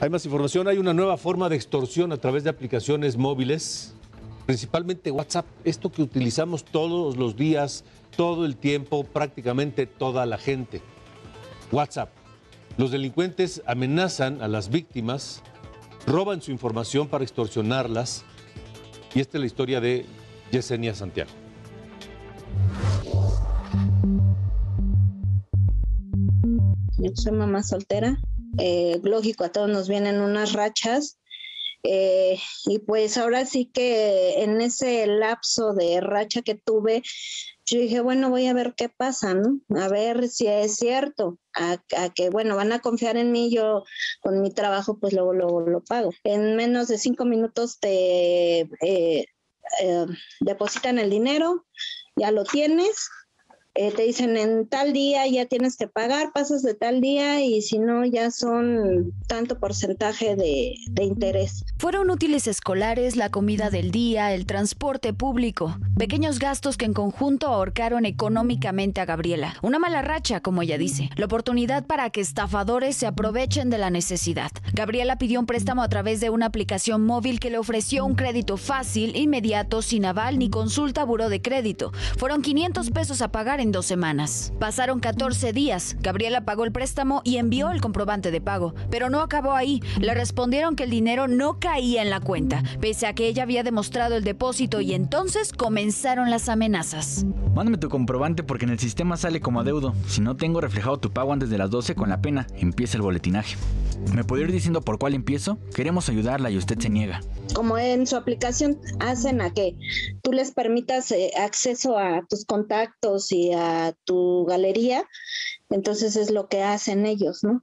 Hay más información, hay una nueva forma de extorsión a través de aplicaciones móviles, principalmente WhatsApp, esto que utilizamos todos los días, todo el tiempo, prácticamente toda la gente. WhatsApp. Los delincuentes amenazan a las víctimas, roban su información para extorsionarlas. Y esta es la historia de Yesenia Santiago. Yo soy mamá soltera, eh, lógico, a todos nos vienen unas rachas. Eh, y pues ahora sí que en ese lapso de racha que tuve, yo dije, bueno, voy a ver qué pasa, A ver si es cierto, a, que, bueno, van a confiar en mí, yo con mi trabajo pues luego, lo pago. En menos de cinco minutos te eh, depositan el dinero, ya lo tienes, eh, te dicen en tal día ya tienes que pagar, pasas de tal día y si no ya son tanto porcentaje de, interés. Fueron útiles escolares, la comida del día, el transporte público, pequeños gastos que en conjunto ahorcaron económicamente a Gabriela. Una mala racha, como ella dice, la oportunidad para que estafadores se aprovechen de la necesidad. Gabriela pidió un préstamo a través de una aplicación móvil que le ofreció un crédito fácil, inmediato, sin aval ni consulta buro de crédito. Fueron 500 pesos a pagar en dos semanas. Pasaron 14 días. Gabriela pagó el préstamo y envió el comprobante de pago, pero no acabó ahí. Le respondieron que el dinero no caía en la cuenta, pese a que ella había demostrado el depósito y entonces comenzaron las amenazas. Mándame tu comprobante porque en el sistema sale como adeudo. Si no tengo reflejado tu pago antes de las 12 con la pena, empieza el boletinaje. ¿Me puede ir diciendo por cuál empiezo? Queremos ayudarla y usted se niega. Como en su aplicación hacen a que tú les permitas eh, acceso a tus contactos y a tu galería, entonces es lo que hacen ellos, ¿no?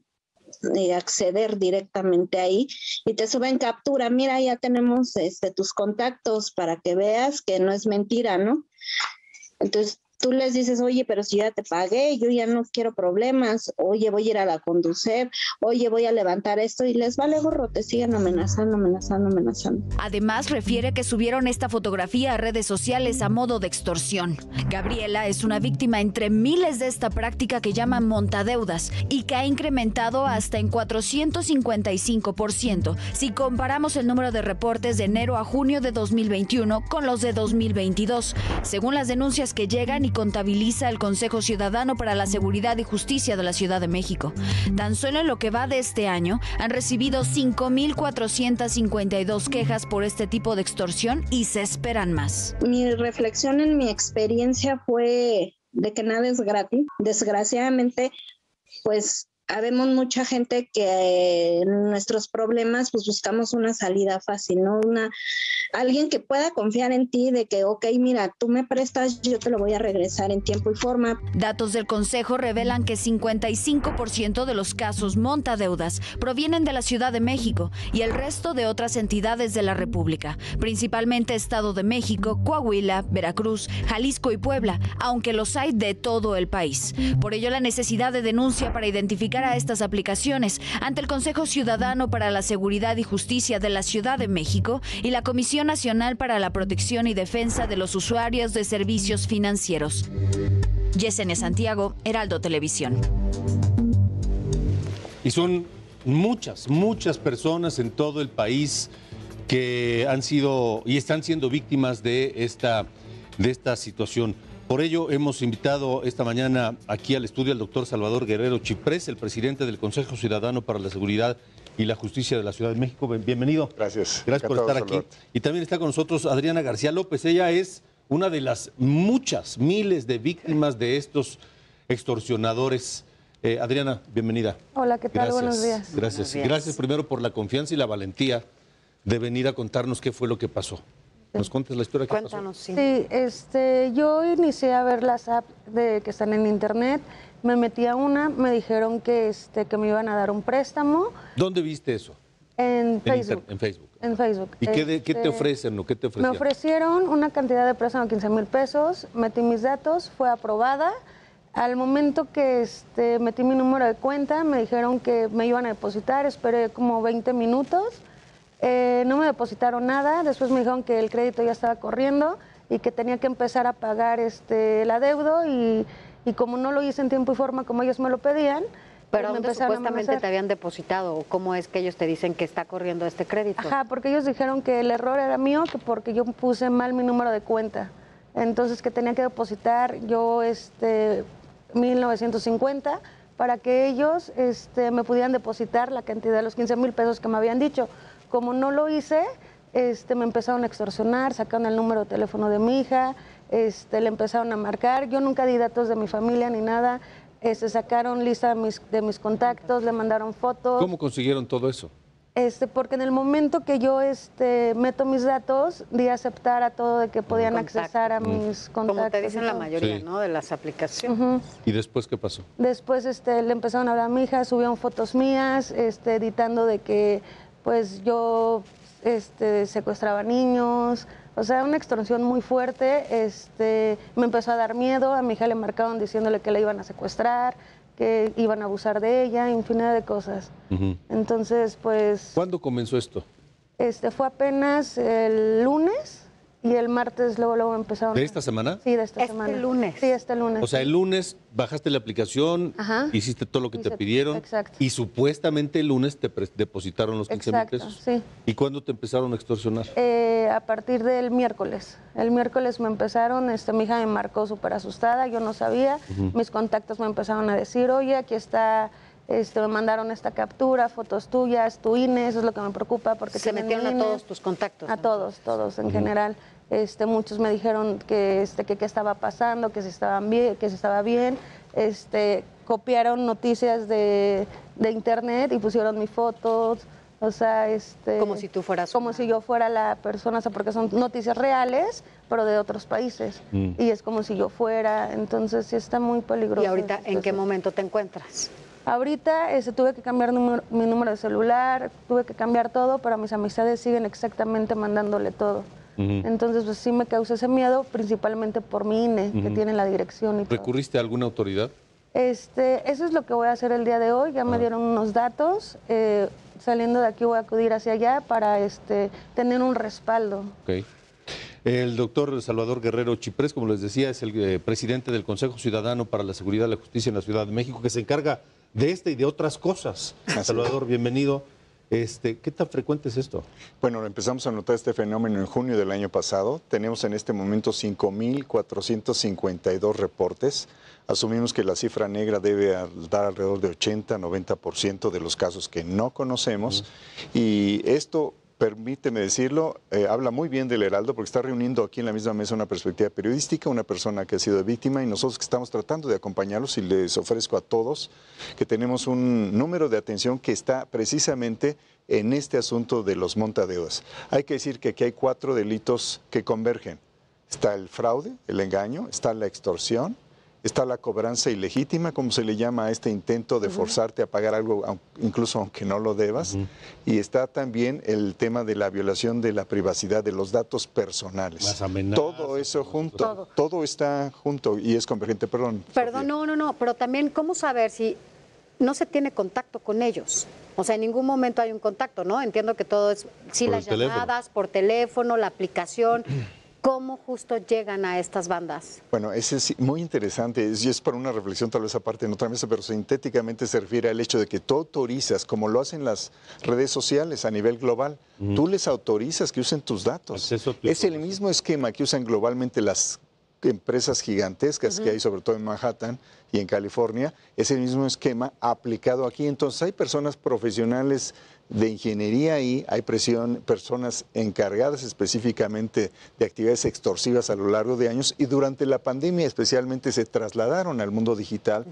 acceder directamente ahí y te suben captura, mira, ya tenemos este, tus contactos para que veas que no es mentira, ¿no? Entonces tú les dices, oye, pero si ya te pagué, yo ya no quiero problemas, oye, voy a ir a la conducir, oye, voy a levantar esto y les vale gorro, te siguen amenazando, amenazando, amenazando. Además, refiere que subieron esta fotografía a redes sociales a modo de extorsión. Gabriela es una víctima entre miles de esta práctica que llaman montadeudas y que ha incrementado hasta en 455% si comparamos el número de reportes de enero a junio de 2021 con los de 2022, según las denuncias que llegan y contabiliza el Consejo Ciudadano para la Seguridad y Justicia de la Ciudad de México. Tan solo en lo que va de este año han recibido 5.452 quejas por este tipo de extorsión y se esperan más. Mi reflexión en mi experiencia fue de que nada es gratis. Desgraciadamente, pues habemos mucha gente que nuestros problemas pues buscamos una salida fácil, ¿no? Una, alguien que pueda confiar en ti de que, ok, mira, tú me prestas, yo te lo voy a regresar en tiempo y forma. Datos del Consejo revelan que 55% de los casos monta deudas provienen de la Ciudad de México y el resto de otras entidades de la República, principalmente Estado de México, Coahuila, Veracruz, Jalisco y Puebla, aunque los hay de todo el país. Por ello, la necesidad de denuncia para identificar a estas aplicaciones ante el Consejo Ciudadano para la Seguridad y Justicia de la Ciudad de México y la Comisión Nacional para la Protección y Defensa de los Usuarios de Servicios Financieros. Yesenia Santiago, Heraldo Televisión. Y son muchas, muchas personas en todo el país que han sido y están siendo víctimas de esta, de esta situación. Por ello, hemos invitado esta mañana aquí al estudio al doctor Salvador Guerrero Chiprés, el presidente del Consejo Ciudadano para la Seguridad y la Justicia de la Ciudad de México. Bienvenido. Gracias. Gracias por estar aquí. Y también está con nosotros Adriana García López. Ella es una de las muchas miles de víctimas de estos extorsionadores. Eh, Adriana, bienvenida. Hola, ¿qué tal? Buenos días. Gracias. Gracias primero por la confianza y la valentía de venir a contarnos qué fue lo que pasó. ¿Nos contes la historia que pasó? Sí. sí. este, yo inicié a ver las apps que están en internet, me metí a una, me dijeron que, este, que me iban a dar un préstamo. ¿Dónde viste eso? En Facebook. En, Facebook. En Facebook. ¿Y qué, te este, ofrecen o qué te ofrecen? Me ofrecieron una cantidad de préstamo de 15 mil pesos, metí mis datos, fue aprobada. Al momento que este, metí mi número de cuenta, me dijeron que me iban a depositar, esperé como 20 minutos eh, no me depositaron nada, después me dijeron que el crédito ya estaba corriendo y que tenía que empezar a pagar este, el adeudo y, como no lo hice en tiempo y forma como ellos me lo pedían, pues pero supuestamente te habían depositado cómo es que ellos te dicen que está corriendo este crédito. Ajá, porque ellos dijeron que el error era mío, que porque yo puse mal mi número de cuenta. Entonces que tenía que depositar yo este 1950 para que ellos este, me pudieran depositar la cantidad de los 15 mil pesos que me habían dicho. Como no lo hice, este, me empezaron a extorsionar, sacaron el número de teléfono de mi hija, este, le empezaron a marcar. Yo nunca di datos de mi familia ni nada. Este, sacaron lista de mis, de mis contactos, le mandaron fotos. ¿Cómo consiguieron todo eso? Este, porque en el momento que yo este, meto mis datos, di aceptar a todo de que podían accesar a mis contactos. Como te dicen la mayoría, ¿no? De las aplicaciones. ¿Y después qué pasó? Después este, le empezaron a hablar a mi hija, subieron fotos mías, este, editando de que pues yo este, secuestraba niños, o sea, una extorsión muy fuerte. Este, me empezó a dar miedo, a mi hija le marcaron diciéndole que la iban a secuestrar, que iban a abusar de ella, infinidad de cosas. Entonces, pues... ¿Cuándo comenzó esto? Este, fue apenas el lunes, y el martes luego luego empezaron. ¿De esta semana? Sí, de esta este semana. el lunes. Sí, este lunes. O sea, el lunes bajaste la aplicación, hiciste todo lo que te pidieron. Y supuestamente el lunes te depositaron los 15 Sí. ¿Y cuándo te empezaron a extorsionar? Eh, a partir del miércoles. El miércoles me empezaron, este, mi hija me marcó súper asustada, yo no sabía. Mis contactos me empezaron a decir, oye, aquí está este, me mandaron esta captura, fotos tuyas, tu INE, eso es lo que me preocupa porque se metieron a e todos tus contactos. A todos, todos en general. Este, muchos me dijeron que este que qué estaba pasando, que se estaban que se estaba bien. Este, copiaron noticias de, internet y pusieron mis fotos. O sea, este, Como si tú fueras. Como si yo fuera la persona, porque son noticias reales, pero de otros países. Mm. Y es como si yo fuera. Entonces sí está muy peligroso. ¿Y ahorita en qué momento te encuentras? Ahorita este, tuve que cambiar mi número de celular, tuve que cambiar todo, pero mis amistades siguen exactamente mandándole todo. Entonces, pues, sí me causa ese miedo, principalmente por mi INE, que tiene la dirección y ¿Recurriste a alguna autoridad? Este, eso es lo que voy a hacer el día de hoy. Ya me dieron unos datos. Eh, saliendo de aquí voy a acudir hacia allá para este, tener un respaldo. El doctor Salvador Guerrero Chiprés, como les decía, es el eh, presidente del Consejo Ciudadano para la Seguridad y la Justicia en la Ciudad de México, que se encarga de este y de otras cosas. Salvador, bienvenido. Este, ¿Qué tan frecuente es esto? Bueno, empezamos a notar este fenómeno en junio del año pasado. Tenemos en este momento 5.452 reportes. Asumimos que la cifra negra debe dar alrededor de 80-90% de los casos que no conocemos. Y esto permíteme decirlo, eh, habla muy bien del Heraldo porque está reuniendo aquí en la misma mesa una perspectiva periodística, una persona que ha sido víctima y nosotros que estamos tratando de acompañarlos y les ofrezco a todos que tenemos un número de atención que está precisamente en este asunto de los montadeudas. Hay que decir que aquí hay cuatro delitos que convergen. Está el fraude, el engaño, está la extorsión, Está la cobranza ilegítima, como se le llama a este intento de forzarte a pagar algo, incluso aunque no lo debas. Y está también el tema de la violación de la privacidad de los datos personales. todo eso junto, todo. está junto y es convergente, perdón. Perdón, no, no, no, pero también cómo saber si no se tiene contacto con ellos. O sea, en ningún momento hay un contacto, ¿no? Entiendo que todo es, sí, las llamadas, por teléfono, la aplicación, ¿Cómo justo llegan a estas bandas? Bueno, eso es muy interesante y es para una reflexión tal vez aparte en otra mesa, pero sintéticamente se refiere al hecho de que tú autorizas, como lo hacen las redes sociales a nivel global, tú les autorizas que usen tus datos. Es el mismo esquema que usan globalmente las empresas gigantescas que hay, sobre todo en Manhattan y en California, es el mismo esquema aplicado aquí. Entonces hay personas profesionales de ingeniería ahí, hay presión, personas encargadas específicamente de actividades extorsivas a lo largo de años y durante la pandemia especialmente se trasladaron al mundo digital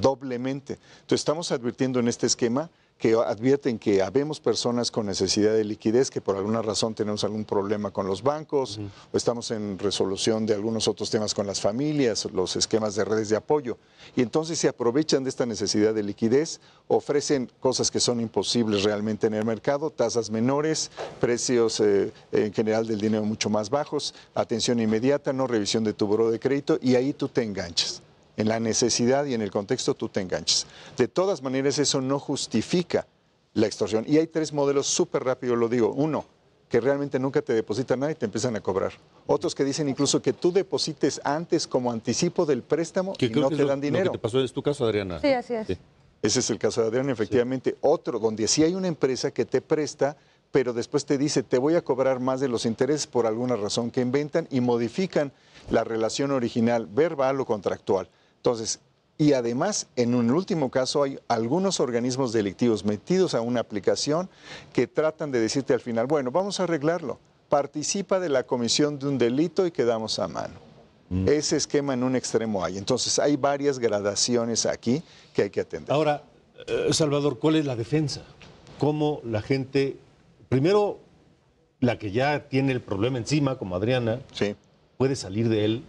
doblemente. Entonces estamos advirtiendo en este esquema que advierten que habemos personas con necesidad de liquidez, que por alguna razón tenemos algún problema con los bancos, o estamos en resolución de algunos otros temas con las familias, los esquemas de redes de apoyo. Y entonces se aprovechan de esta necesidad de liquidez, ofrecen cosas que son imposibles realmente en el mercado, tasas menores, precios eh, en general del dinero mucho más bajos, atención inmediata, no revisión de tu buro de crédito, y ahí tú te enganchas en la necesidad y en el contexto tú te enganches. De todas maneras, eso no justifica la extorsión. Y hay tres modelos, súper rápido lo digo. Uno, que realmente nunca te depositan nada y te empiezan a cobrar. Otros que dicen incluso que tú deposites antes como anticipo del préstamo y no te dan dinero. Lo que te pasó es tu caso, Adriana. Sí, así es. Ese es el caso de Adriana, efectivamente. Otro, donde si hay una empresa que te presta, pero después te dice, te voy a cobrar más de los intereses por alguna razón que inventan y modifican la relación original verbal o contractual. Entonces, y además, en un último caso, hay algunos organismos delictivos metidos a una aplicación que tratan de decirte al final, bueno, vamos a arreglarlo, participa de la comisión de un delito y quedamos a mano. Mm. Ese esquema en un extremo hay. Entonces, hay varias gradaciones aquí que hay que atender. Ahora, eh, Salvador, ¿cuál es la defensa? ¿Cómo la gente, primero, la que ya tiene el problema encima, como Adriana, sí puede salir de él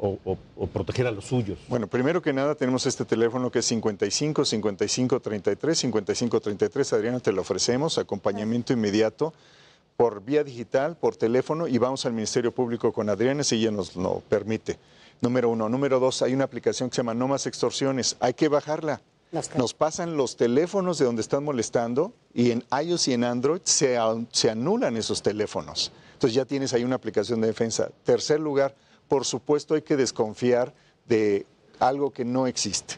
o, proteger a los suyos? Bueno, primero que nada tenemos este teléfono que es 55 55 33 55 33. Adriana, te lo ofrecemos, acompañamiento inmediato por vía digital, por teléfono y vamos al Ministerio Público con Adriana si ella nos lo permite. Número uno. Número dos, hay una aplicación que se llama No Más Extorsiones. Hay que bajarla. Nos pasan los teléfonos de donde están molestando y en iOS y en Android se anulan esos teléfonos. Entonces ya tienes ahí una aplicación de defensa. Tercer lugar, por supuesto hay que desconfiar de algo que no existe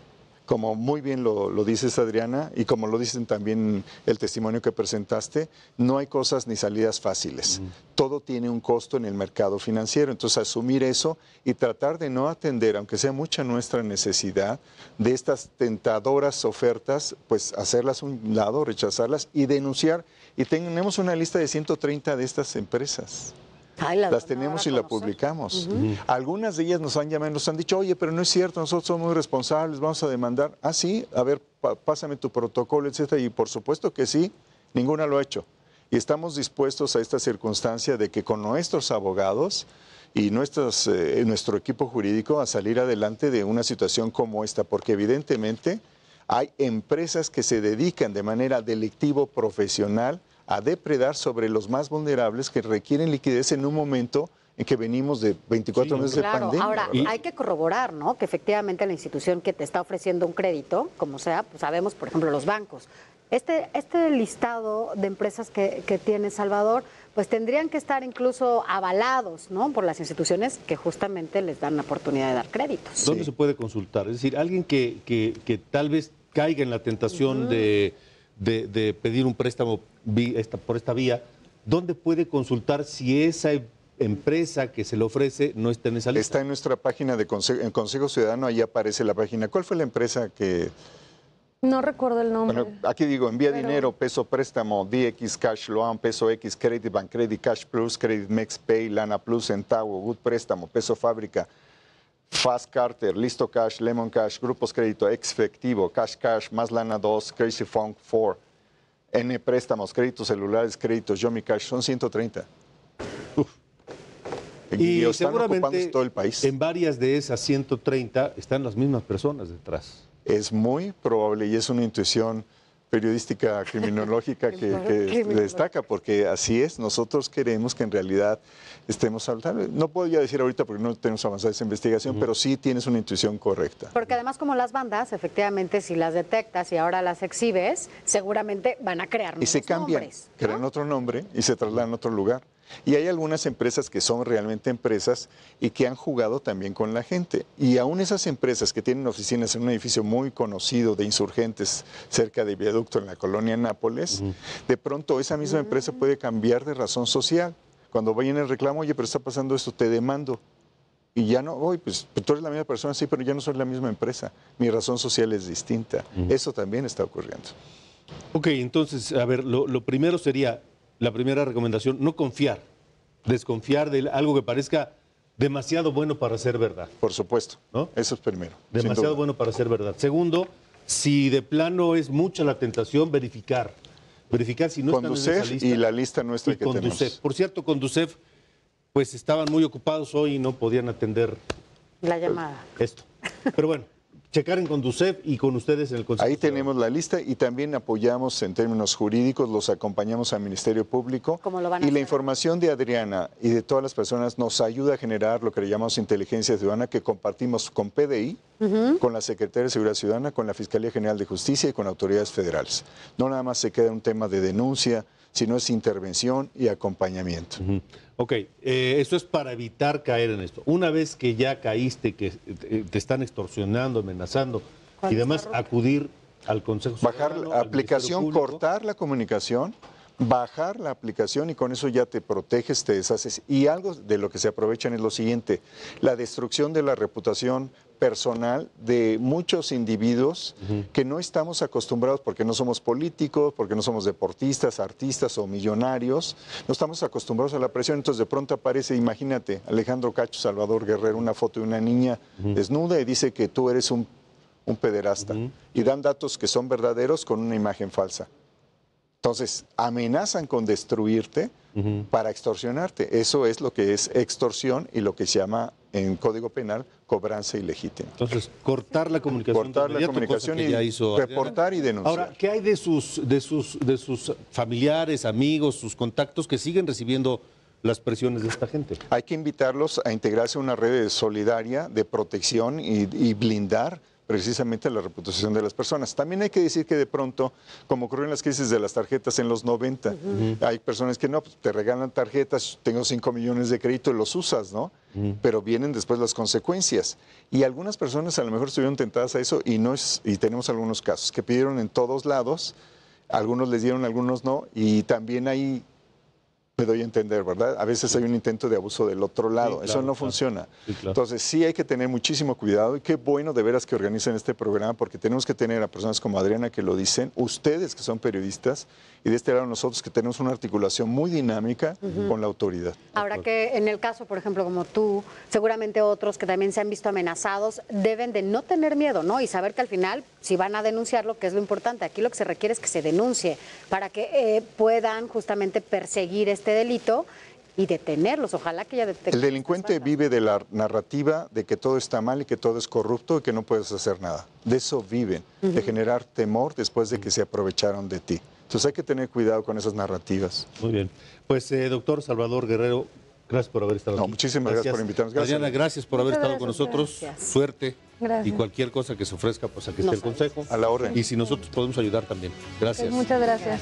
como muy bien lo, dices Adriana y como lo dicen también el testimonio que presentaste, no hay cosas ni salidas fáciles. Todo tiene un costo en el mercado financiero. Entonces asumir eso y tratar de no atender, aunque sea mucha nuestra necesidad, de estas tentadoras ofertas, pues hacerlas un lado, rechazarlas y denunciar. Y tenemos una lista de 130 de estas empresas las, tenemos y las publicamos. Algunas de ellas nos han llamado y nos han dicho, oye, pero no es cierto, nosotros somos muy responsables, vamos a demandar. Ah, sí, a ver, pásame tu protocolo, etcétera. Y por supuesto que sí, ninguna lo ha hecho. Y estamos dispuestos a esta circunstancia de que con nuestros abogados y eh, nuestro equipo jurídico a salir adelante de una situación como esta, porque evidentemente hay empresas que se dedican de manera delictivo profesional a depredar sobre los más vulnerables que requieren liquidez en un momento en que venimos de 24 meses de pandemia. Ahora, hay que corroborar, ¿no? Que efectivamente la institución que te está ofreciendo un crédito, como sea, pues sabemos, por ejemplo, los bancos. Este, este listado de empresas que, tiene Salvador, pues tendrían que estar incluso avalados, ¿no? Por las instituciones que justamente les dan la oportunidad de dar créditos. ¿Dónde se puede consultar? Es decir, alguien que, que, tal vez caiga en la tentación de de, pedir un préstamo por esta vía, ¿dónde puede consultar si esa empresa que se le ofrece no está en esa lista? Está en nuestra página de Consejo, Ciudadano, ahí aparece la página. ¿Cuál fue la empresa que... No recuerdo el nombre. aquí digo, envía dinero, peso préstamo, DX Cash Loan, peso X Credit Bank Credit Cash Plus, Credit Max Pay, Lana Plus, Centavo, Good Préstamo, peso fábrica, Fast Carter, Listo Cash, Lemon Cash, Grupos Crédito, Exfectivo, Cash Cash, Más Lana 2, Crazy Funk 4, N Préstamos, Créditos Celulares, Créditos, Yomi Cash, son 130. Y, seguramente en varias de esas 130 están las mismas personas detrás. Es muy probable y es una intuición periodística criminológica que, destaca, porque así es, nosotros queremos que en realidad estemos hablando. No puedo ya decir ahorita porque no tenemos avanzada esa investigación, pero sí tienes una intuición correcta. Porque además como las bandas, efectivamente, si las detectas y ahora las exhibes, seguramente van a crear nombres. Y se cambian, crean otro nombre y se trasladan a otro lugar. Y hay algunas empresas que son realmente empresas y que han jugado también con la gente. Y aún esas empresas que tienen oficinas en un edificio muy conocido de insurgentes cerca de Viaducto en la colonia Nápoles, de pronto esa misma empresa mm. puede cambiar de razón social. Cuando vayan el reclamo, oye, pero está pasando esto, te demando. Y ya no, hoy, pues, pues tú eres la misma persona, sí, pero ya no soy la misma empresa. Mi razón social es distinta. Eso también está ocurriendo. Ok, entonces, a ver, lo primero sería la primera recomendación, no confiar, desconfiar de algo que parezca demasiado bueno para ser verdad. Por supuesto, ¿no? eso es primero. Demasiado bueno para ser verdad. Segundo, si de plano es mucha la tentación, verificar. Verificar si no está en esa lista. y la lista nuestra que Conducef. Por cierto, Conducef, pues estaban muy ocupados hoy y no podían atender... La llamada. Esto. Pero bueno, checar en Conducef y con ustedes en el Consejo. Ahí tenemos la lista y también apoyamos en términos jurídicos, los acompañamos al Ministerio Público. y la información de Adriana y de todas las personas nos ayuda a generar lo que le llamamos inteligencia ciudadana que compartimos con PDI, con la Secretaría de Seguridad Ciudadana, con la Fiscalía General de Justicia y con autoridades federales. No nada más se queda un tema de denuncia, sino es intervención y acompañamiento. Okay, Ok, eh, eso es para evitar caer en esto. Una vez que ya caíste, que eh, te están extorsionando, amenazando y demás, acudir al Consejo Bajar la aplicación, cortar la comunicación bajar la aplicación y con eso ya te proteges, te deshaces. Y algo de lo que se aprovechan es lo siguiente, la destrucción de la reputación personal de muchos individuos que no estamos acostumbrados porque no somos políticos, porque no somos deportistas, artistas o millonarios, no estamos acostumbrados a la presión, entonces de pronto aparece, imagínate, Alejandro Cacho, Salvador Guerrero, una foto de una niña desnuda y dice que tú eres un, pederasta y dan datos que son verdaderos con una imagen falsa. Entonces, amenazan con destruirte para extorsionarte. Eso es lo que es extorsión y lo que se llama en Código Penal cobranza ilegítima. Entonces, cortar la comunicación. la y reportar y denunciar. Ahora, ¿qué hay de sus, de, sus, de sus familiares, amigos, sus contactos que siguen recibiendo las presiones de esta gente? Hay que invitarlos a integrarse a una red solidaria de protección y blindar precisamente la reputación de las personas. También hay que decir que de pronto, como ocurrió en las crisis de las tarjetas en los 90, hay personas que no, pues, te regalan tarjetas, tengo 5 millones de crédito y los usas, ¿no? Pero vienen después las consecuencias. Y algunas personas a lo mejor estuvieron tentadas a eso y, no es, y tenemos algunos casos que pidieron en todos lados, algunos les dieron, algunos no, y también hay me doy a entender, ¿verdad? A veces hay un intento de abuso del otro lado. Eso no funciona. Entonces, sí hay que tener muchísimo cuidado y qué bueno de veras que organizan este programa porque tenemos que tener a personas como Adriana que lo dicen, ustedes que son periodistas y de este lado nosotros que tenemos una articulación muy dinámica con la autoridad. Ahora que en el caso, por ejemplo, como tú, seguramente otros que también se han visto amenazados deben de no tener miedo, ¿no? Y saber que al final si van a denunciarlo, que es lo importante. Aquí lo que se requiere es que se denuncie para que eh, puedan justamente perseguir este delito y detenerlos. Ojalá que ya El delincuente vive de la narrativa de que todo está mal y que todo es corrupto y que no puedes hacer nada. De eso viven, de generar temor después de que se aprovecharon de ti. Entonces hay que tener cuidado con esas narrativas. Muy bien. Pues eh, doctor Salvador Guerrero, Gracias por haber estado no, Muchísimas gracias, por invitarnos. Gracias. gracias por haber estado con nosotros. Suerte. Y cualquier cosa que se ofrezca, pues aquí está el consejo. A la orden. Y si nosotros podemos ayudar también. Gracias. Muchas gracias.